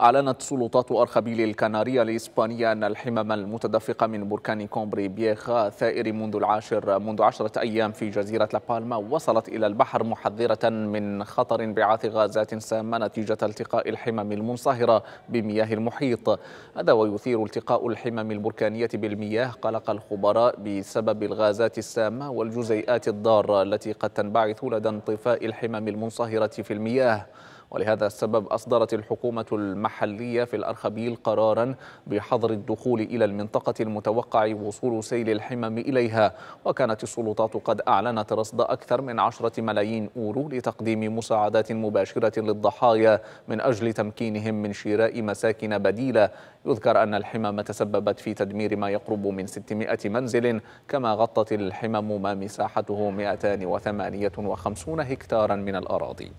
أعلنت سلطات أرخبيل الكنارية الإسبانية أن الحمم المتدفقة من بركان كومبري بيخا ثائر منذ العاشر منذ عشرة أيام في جزيرة لابالما وصلت إلى البحر محذرة من خطر انبعاث غازات سامة نتيجة التقاء الحمم المنصهرة بمياه المحيط هذا ويثير التقاء الحمم البركانية بالمياه قلق الخبراء بسبب الغازات السامة والجزيئات الضارة التي قد تنبعث لدى انطفاء الحمم المنصهرة في المياه ولهذا السبب أصدرت الحكومة المحلية في الأرخبيل قرارا بحظر الدخول إلى المنطقة المتوقع وصول سيل الحمم إليها وكانت السلطات قد أعلنت رصد أكثر من عشرة ملايين أورو لتقديم مساعدات مباشرة للضحايا من أجل تمكينهم من شراء مساكن بديلة يذكر أن الحمم تسببت في تدمير ما يقرب من 600 منزل كما غطت الحمم ما مساحته 258 هكتارا من الأراضي